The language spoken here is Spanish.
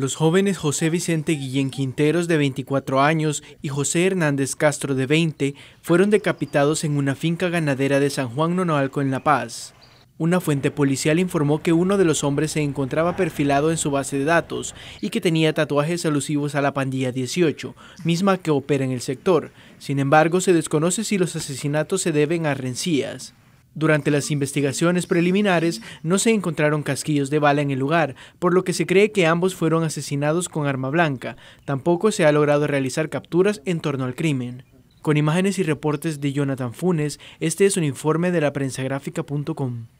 Los jóvenes José Vicente Guillén Quinteros de 24 años y José Hernández Castro de 20 fueron decapitados en una finca ganadera de San Juan Nonoalco en La Paz. Una fuente policial informó que uno de los hombres se encontraba perfilado en su base de datos y que tenía tatuajes alusivos a la pandilla 18, misma que opera en el sector. Sin embargo, se desconoce si los asesinatos se deben a rencías. Durante las investigaciones preliminares no se encontraron casquillos de bala en el lugar, por lo que se cree que ambos fueron asesinados con arma blanca. Tampoco se ha logrado realizar capturas en torno al crimen. Con imágenes y reportes de Jonathan Funes, este es un informe de la